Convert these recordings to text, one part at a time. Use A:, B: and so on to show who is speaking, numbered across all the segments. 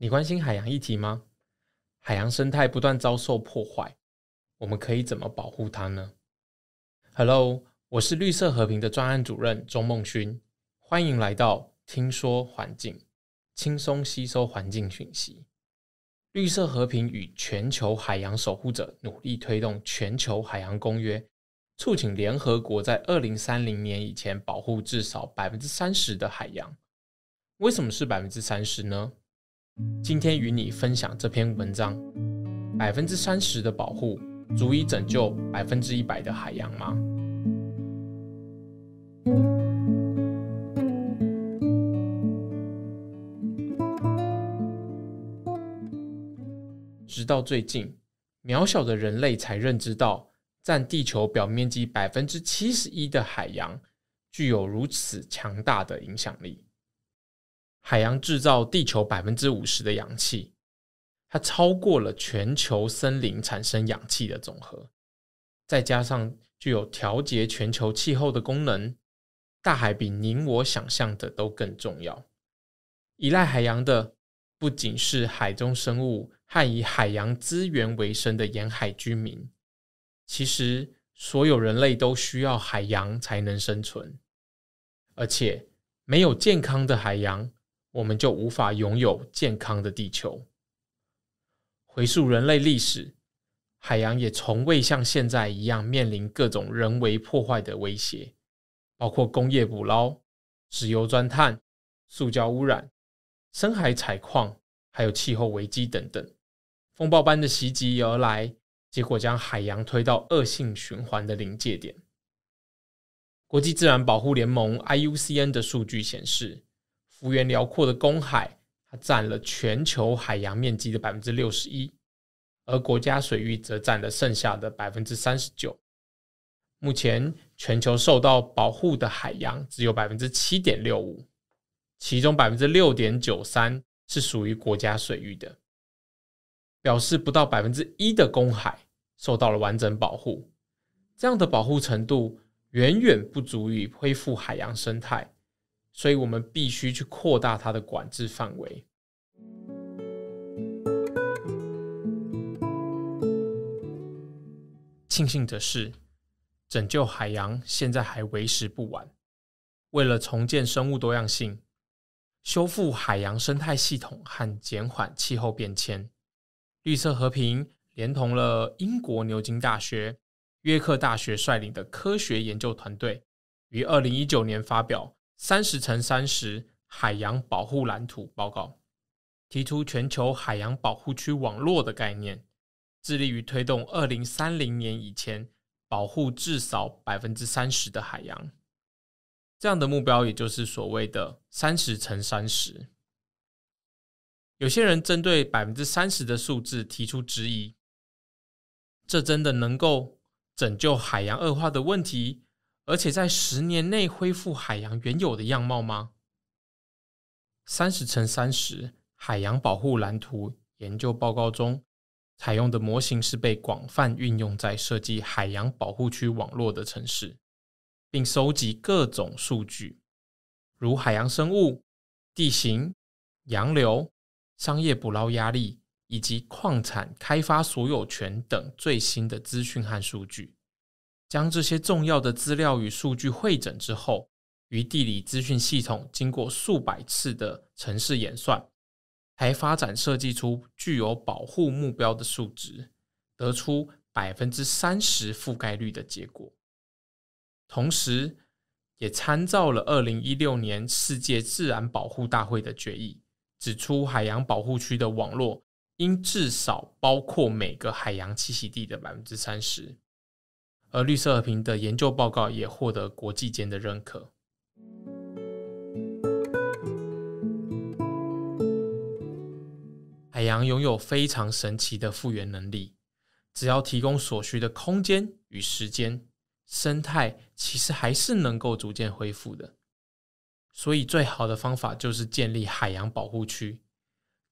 A: 你关心海洋议题吗？海洋生态不断遭受破坏，我们可以怎么保护它呢？Hello，我是绿色和平的专案主任钟梦勋，欢迎来到听说环境，轻松吸收环境讯息。绿色和平与全球海洋守护者努力推动全球海洋公约，促请联合国在二零三零年以前保护至少百分之三十的海洋。为什么是百分之三十呢？今天与你分享这篇文章：百分之三十的保护，足以拯救百分之一百的海洋吗？直到最近，渺小的人类才认知到，占地球表面积百分之七十一的海洋，具有如此强大的影响力。海洋制造地球百分之五十的氧气，它超过了全球森林产生氧气的总和。再加上具有调节全球气候的功能，大海比您我想象的都更重要。依赖海洋的不仅是海中生物和以海洋资源为生的沿海居民，其实所有人类都需要海洋才能生存，而且没有健康的海洋。我们就无法拥有健康的地球。回溯人类历史，海洋也从未像现在一样面临各种人为破坏的威胁，包括工业捕捞、石油钻探、塑胶污染、深海采矿，还有气候危机等等。风暴般的袭击而来，结果将海洋推到恶性循环的临界点。国际自然保护联盟 （IUCN） 的数据显示。幅员辽阔的公海，它占了全球海洋面积的百分之六十一，而国家水域则占了剩下的百分之三十九。目前，全球受到保护的海洋只有百分之七点六五，其中百分之六点九三是属于国家水域的，表示不到百分之一的公海受到了完整保护。这样的保护程度远远不足以恢复海洋生态。所以我们必须去扩大它的管制范围。庆幸的是，拯救海洋现在还为时不晚。为了重建生物多样性、修复海洋生态系统和减缓气候变迁，绿色和平连同了英国牛津大学、约克大学率领的科学研究团队，于二零一九年发表。三十乘三十海洋保护蓝图报告提出全球海洋保护区网络的概念，致力于推动二零三零年以前保护至少百分之三十的海洋。这样的目标，也就是所谓的三十乘三十。有些人针对百分之三十的数字提出质疑：，这真的能够拯救海洋恶化的问题？而且在十年内恢复海洋原有的样貌吗？三十乘三十海洋保护蓝图研究报告中采用的模型是被广泛运用在设计海洋保护区网络的城市，并收集各种数据，如海洋生物、地形、洋流、商业捕捞压力以及矿产开发所有权等最新的资讯和数据。将这些重要的资料与数据汇整之后，于地理资讯系统经过数百次的城市演算，才发展设计出具有保护目标的数值，得出百分之三十覆盖率的结果。同时，也参照了二零一六年世界自然保护大会的决议，指出海洋保护区的网络应至少包括每个海洋栖息地的百分之三十。而绿色和平的研究报告也获得国际间的认可。海洋拥有非常神奇的复原能力，只要提供所需的空间与时间，生态其实还是能够逐渐恢复的。所以，最好的方法就是建立海洋保护区，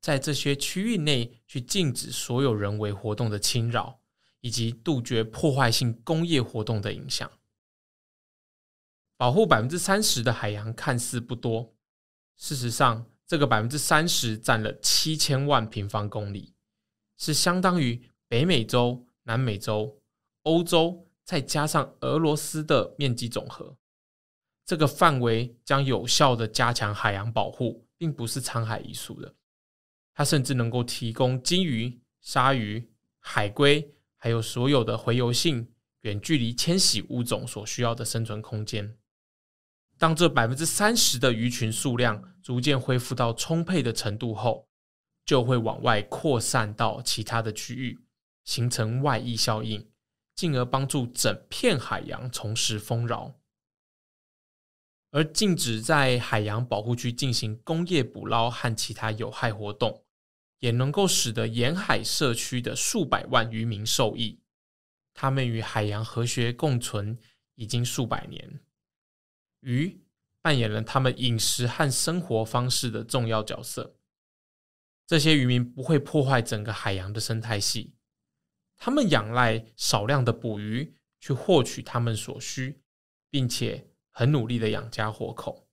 A: 在这些区域内去禁止所有人为活动的侵扰。以及杜绝破坏性工业活动的影响，保护百分之三十的海洋看似不多，事实上，这个百分之三十占了七千万平方公里，是相当于北美洲、南美洲、欧洲再加上俄罗斯的面积总和。这个范围将有效的加强海洋保护，并不是沧海一粟的，它甚至能够提供鲸鱼、鲨鱼、海龟。还有所有的洄游性远距离迁徙物种所需要的生存空间。当这百分之三十的鱼群数量逐渐恢复到充沛的程度后，就会往外扩散到其他的区域，形成外溢效应，进而帮助整片海洋重拾丰饶。而禁止在海洋保护区进行工业捕捞和其他有害活动。也能够使得沿海社区的数百万渔民受益。他们与海洋和谐共存已经数百年，鱼扮演了他们饮食和生活方式的重要角色。这些渔民不会破坏整个海洋的生态系，他们仰赖少量的捕鱼去获取他们所需，并且很努力的养家活口。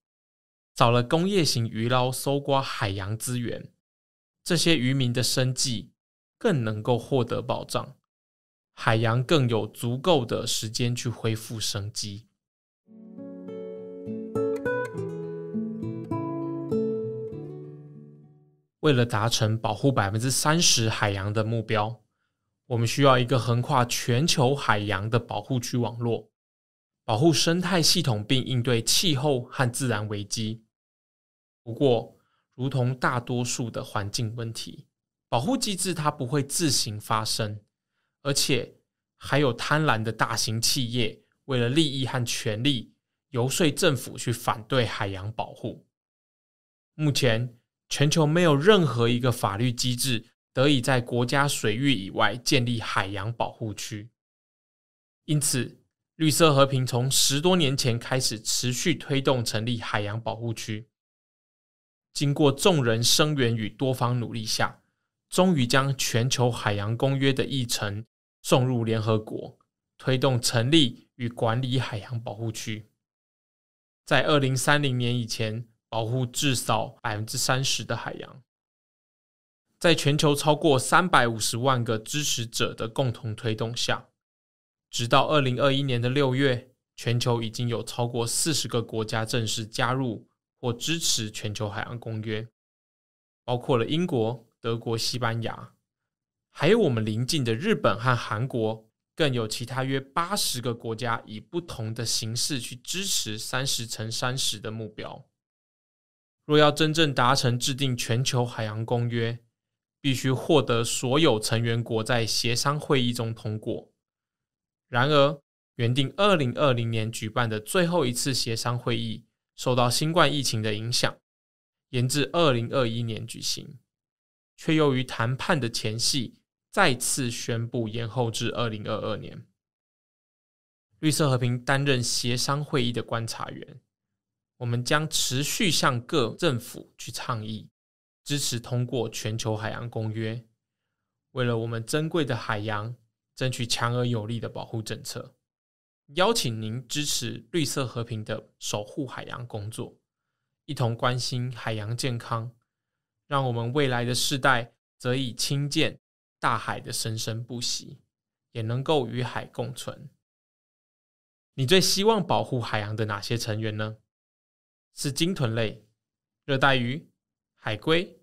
A: 找了工业型鱼捞搜刮海洋资源。这些渔民的生计更能够获得保障，海洋更有足够的时间去恢复生机。为了达成保护百分之三十海洋的目标，我们需要一个横跨全球海洋的保护区网络，保护生态系统并应对气候和自然危机。不过，如同大多数的环境问题，保护机制它不会自行发生，而且还有贪婪的大型企业为了利益和权力游说政府去反对海洋保护。目前，全球没有任何一个法律机制得以在国家水域以外建立海洋保护区。因此，绿色和平从十多年前开始持续推动成立海洋保护区。经过众人声援与多方努力下，终于将全球海洋公约的议程送入联合国，推动成立与管理海洋保护区，在二零三零年以前保护至少百分之三十的海洋。在全球超过三百五十万个支持者的共同推动下，直到二零二一年的六月，全球已经有超过四十个国家正式加入。或支持全球海洋公约，包括了英国、德国、西班牙，还有我们邻近的日本和韩国，更有其他约八十个国家以不同的形式去支持三十乘三十的目标。若要真正达成制定全球海洋公约，必须获得所有成员国在协商会议中通过。然而，原定二零二零年举办的最后一次协商会议。受到新冠疫情的影响，延至二零二一年举行，却又于谈判的前夕再次宣布延后至二零二二年。绿色和平担任协商会议的观察员，我们将持续向各政府去倡议，支持通过全球海洋公约，为了我们珍贵的海洋，争取强而有力的保护政策。邀请您支持绿色和平的守护海洋工作，一同关心海洋健康，让我们未来的世代则以亲见大海的生生不息，也能够与海共存。你最希望保护海洋的哪些成员呢？是鲸豚类、热带鱼、海龟，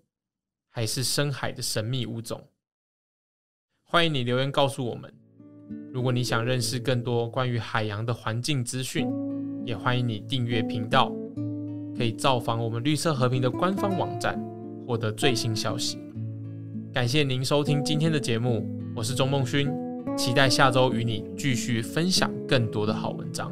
A: 还是深海的神秘物种？欢迎你留言告诉我们。如果你想认识更多关于海洋的环境资讯，也欢迎你订阅频道，可以造访我们绿色和平的官方网站，获得最新消息。感谢您收听今天的节目，我是钟梦勋，期待下周与你继续分享更多的好文章。